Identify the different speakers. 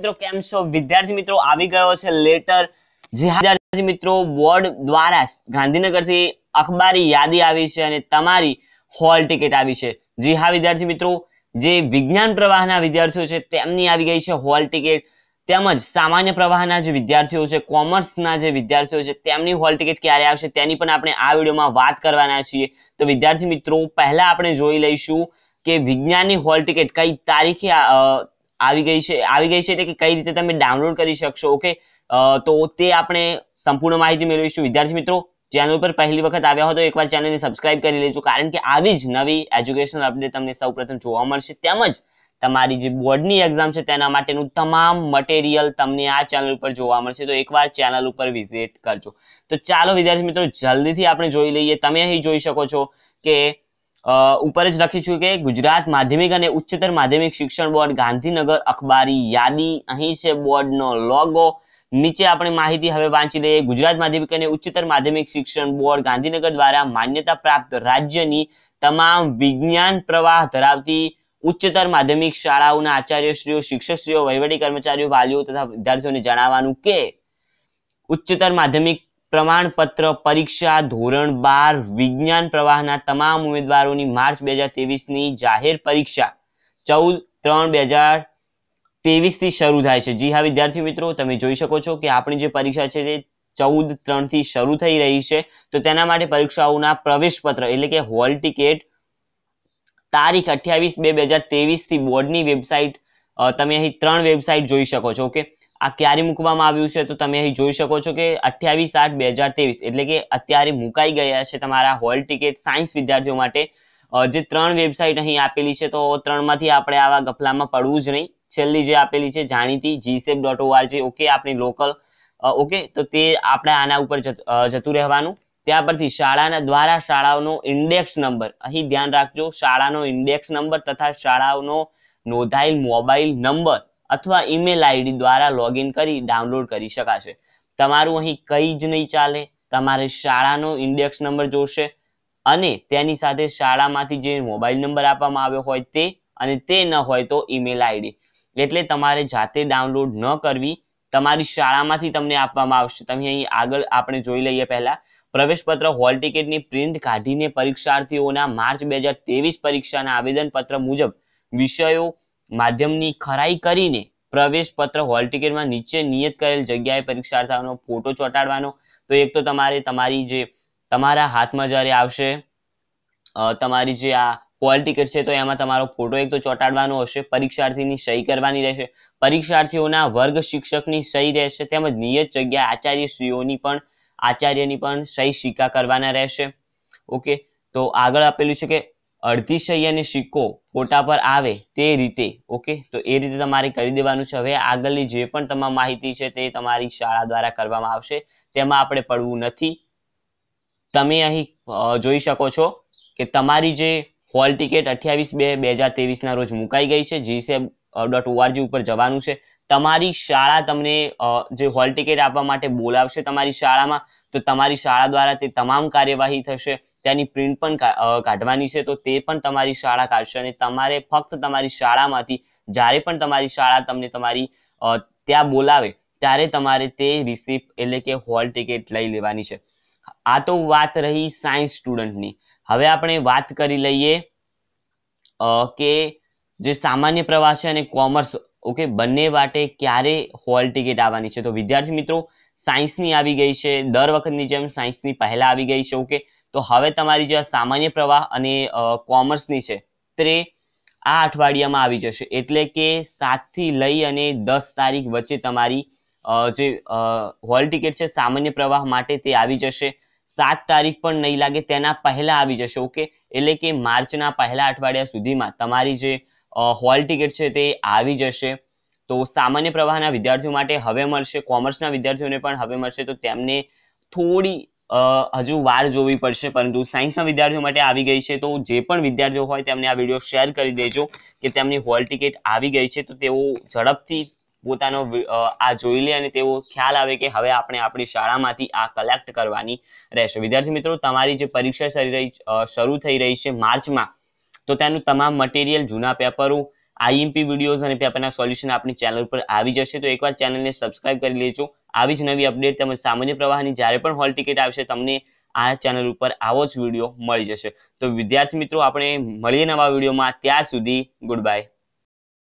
Speaker 1: મિત્રો કેમ છો વિદ્યાર્થી મિત્રો આવી ગયો છે લેટર જે વિદ્યાર્થી મિત્રો બોર્ડ દ્વારા ગાંધીનગરથી અખબારી યાદી આવી છે અને તમારી હોલ ટિકિટ આવી છે જી હા વિદ્યાર્થી મિત્રો જે વિજ્ઞાન પ્રવાહના વિદ્યાર્થીઓ છે તેમની આવી ગઈ છે હોલ ટિકિટ તેમજ સામાન્ય પ્રવાહના જે વિદ્યાર્થીઓ છે કોમર્સના જે વિદ્યાર્થીઓ છે તેમની હોલ ટિકિટ ક્યારે આવશે તેની પણ આપણે આ વિડીયોમાં વાત કરવાના છીએ તો વિદ્યાર્થી મિત્રો પહેલા આપણે જોઈ લઈશું કે વિજ્ઞાનની હોલ ટિકિટ કઈ તારીખે આવી ગઈ છે આવી ગઈ છે એટલે કે કઈ રીતે તમે ડાઉનલોડ કરી શકશો ઓકે તો તે આપણે સંપૂર્ણ માહિતી મેળવીશું વિદ્યાર્થી મિત્રો ચેનલ પર પહેલી વખત આવ્યા હો તો એકવાર ચેનલને સબસ્ક્રાઇબ કરી લેજો કારણ કે આવી જ નવી એજ્યુકેશન અપડેટ તમને સૌપ્રથમ જોવા મળશે તેમજ તમારી જે બોર્ડની એક્ઝામ છે તેના માટેનું તમામ મટીરિયલ તમને આ ચેનલ ઉપર જોવા મળશે તો એકવાર ચેનલ ઉપર વિઝિટ કરજો તો ચાલો વિદ્યાર્થી મિત્રો જલ્દીથી આપણે જોઈ લઈએ તમે અહીં જોઈ શકો છો કે ઉપર જ લખીશું કે ગુજરાત માધ્યમિક અને ઉચ્ચતર માધ્યમિક શિક્ષણ બોર્ડ ગાંધીનગર અખબારી યાદી અહીં છે બોર્ડનો લોગો નીચે આપણે માહિતી હવે વાંચી લઈએ ગુજરાત માધ્યમિક અને ઉચ્ચતર માધ્યમિક શિક્ષણ બોર્ડ ગાંધીનગર દ્વારા માન્યતા પ્રાપ્ત રાજ્યની તમામ વિજ્ઞાન પ્રવાહ ધરાવતી ઉચ્ચતર માધ્યમિક શાળાઓના આચાર્યશ્રીઓ શિક્ષકશ્રીઓ વહીવટી કર્મચારીઓ વાલીઓ તથા વિદ્યાર્થીઓને જણાવવાનું કે ઉચ્ચતર માધ્યમિક પ્રમાણપત્ર પરીક્ષા ધોરણ બાર વિજ્ઞાન પ્રવાહના તમામ ઉમેદવારોની માર્ચ બે હજાર ની જાહેર પરીક્ષા ચૌદ ત્રણ બે હજાર થી શરૂ થાય છે જી હા વિદ્યાર્થી મિત્રો તમે જોઈ શકો છો કે આપણી જે પરીક્ષા છે તે ચૌદ ત્રણ થી શરૂ થઈ રહી છે તો તેના માટે પરીક્ષાઓના પ્રવેશપત્ર એટલે કે હોલ ટિકિટ તારીખ અઠ્યાવીસ બે બે હજાર ત્રેવીસથી બોર્ડની વેબસાઇટ તમે અહીં ત્રણ વેબસાઇટ જોઈ શકો છો ઓકે આ ક્યારે મૂકવામાં આવ્યું છે તો તમે અહીં જોઈ શકો છો કે અઠ્યાવીસ આઠ બે હજાર ત્રેવીસ એટલે કે અત્યારે મુકાઈ ગયા છે તમારા હોલ ટિકિટ સાયન્સ વિદ્યાર્થીઓ માટે જે ત્રણ વેબસાઇટ અહીં આપેલી છે તો ત્રણમાંથી આપણે આવા ગફલામાં પડવું જ નહીં છેલ્લી જે આપેલી છે જાણીતી જીસેપ ડોટ ઓઆરજી ઓકે આપણી લોકલ ઓકે તો તે આપણે આના ઉપર જતું રહેવાનું ત્યાં પરથી શાળાના દ્વારા શાળાઓનો ઇન્ડેક્સ નંબર અહીં ધ્યાન રાખજો શાળાનો ઇન્ડેક્સ નંબર તથા શાળાઓનો નોંધાયેલ મોબાઈલ નંબર અથવા ઈમેલ આઈડી દ્વારા લોગિન કરી ડાઉનલોડ કરી શકાશે તમારું અહીં કંઈ જ નહીં ચાલે તમારે શાળાનો ઇન્ડેક્સ નંબર જોશે અને તેની સાથે શાળામાંથી જે મોબાઈલ નંબર આપવામાં આવ્યો હોય તે અને તે ન હોય તો ઈમેલ આઈડી એટલે તમારે જાતે ડાઉનલોડ ન કરવી તમારી શાળામાંથી તમને આપવામાં આવશે તમે અહીં આગળ આપણે જોઈ લઈએ પહેલા પ્રવેશપત્ર હોલ ટિકિટની પ્રિન્ટ કાઢીને પરીક્ષાર્થીઓના માર્ચ બે હજાર તેવીસ પરીક્ષાના આવેદનપત્ર મુજબ વિષયો માધ્યમની ખરાઈ કરીને પ્રવેશ પત્ર હોલ ટિકિટમાં નીચે નિયત કરેલ જગ્યાએ પરીક્ષાર્થીઓનો ફોટો ચોંટાડવાનો તો એક તો તમારે તમારી જે તમારા હાથમાં જ્યારે આવશે તમારી જે આ હોલ ટિકિટ છે તો એમાં તમારો ફોટો એક તો ચોંટાડવાનો હશે પરીક્ષાર્થીની સહી કરવાની રહેશે પરીક્ષાર્થીઓના વર્ગ શિક્ષકની સહી રહેશે તેમજ નિયત જગ્યાએ આચાર્યશ્રીઓની પણ આચાર્યની પણ સહી સિક્કા કરવાના રહેશે ઓકે તો આગળ આપેલું છે કે અડધી સિક્કો ફોટા પર આવે તે રીતે ઓકે તો એ રીતે તમારે કરી દેવાનું છે હવે આગળની જે પણ તમામ માહિતી છે તે તમારી શાળા દ્વારા કરવામાં આવશે તેમાં આપણે પડવું નથી તમે અહીં જોઈ શકો છો કે તમારી જે હોલ ટિકિટ અઠ્યાવીસ બે બે હજાર ના રોજ મુકાઈ ગઈ છે જીસેબ ડોટ ઓઆરજી ઉપર જવાનું છે તમારી શાળા તમને જે હોલ ટિકિટ આપવા માટે બોલાવશે તમારી શાળામાં તો તમારી શાળા દ્વારા તે તમામ કાર્યવાહી થશે તેની print પણ કાઢવાની છે તો તે પણ તમારી શાળા કાઢશે અને તમારે ફક્ત તમારી શાળામાંથી જ્યારે પણ તમારી શાળા તમને તમારી ત્યાં બોલાવે ત્યારે તમારે તે receipt એટલે કે hall ticket લઈ લેવાની છે આ તો વાત રહી science સ્ટુડન્ટની હવે આપણે વાત કરી લઈએ કે જે સામાન્ય પ્રવાહ છે અને કોમર્સ ઓકે બંને માટે ક્યારે હોલ ટિકિટ આવવાની છે તો વિદ્યાર્થી મિત્રો સાયન્સની આવી ગઈ છે દર વખતની જેમ સાયન્સની ની પહેલા આવી ગઈ છે ઓકે તો હવે તમારી જે સામાન્ય પ્રવાહ અને કોમર્સની છે તે આ અઠવાડિયામાં આવી જશે એટલે કે સાતથી લઈ અને દસ તારીખ વચ્ચે તમારી જે હોલ ટિકિટ છે સામાન્ય પ્રવાહ માટે તે આવી જશે સાત તારીખ પણ નહીં લાગે તેના પહેલા આવી જશે ઓકે એટલે કે માર્ચના પહેલા અઠવાડિયા સુધીમાં તમારી જે હોલ ટિકિટ છે તે આવી જશે તો સામાન્ય પ્રવાહના વિદ્યાર્થીઓ માટે હવે મળશે કોમર્સના વિદ્યાર્થીઓને પણ હવે મળશે તો તેમને થોડી હજુ વાર જોવી પડશે પરંતુ સાયન્સના વિદ્યાર્થીઓ માટે આવી ગઈ છે તો જે પણ વિદ્યાર્થીઓ હોય તેમને આ વિડીયો શેર કરી દેજો કે તેમની હોલ ટિકિટ આવી ગઈ છે તો તેઓ ઝડપથી પોતાનો આ જોઈ લે અને તેઓ ખ્યાલ આવે કે હવે આપણે આપણી શાળામાંથી આ કલેક્ટ કરવાની રહેશે વિદ્યાર્થી મિત્રો તમારી જે પરીક્ષા શરૂ થઈ રહી છે માર્ચમાં તો તેનું તમામ મટીરિયલ જૂના પેપરો આઈએમપી વિડીયોઝ અને પેપરના સોલ્યુશન આપણી ચેનલ પર આવી જશે તો એકવાર ચેનલને સબસ્ક્રાઇબ કરી લેજો આવી જ નવી અપડેટ તેમજ સામાન્ય પ્રવાહની જ્યારે પણ હોલ ટિકિટ આવશે તમને આ ચેનલ ઉપર આવો જ વિડીયો મળી જશે તો વિદ્યાર્થી મિત્રો આપણે મળીએ નવા વિડીયોમાં ત્યાં સુધી ગુડ બાય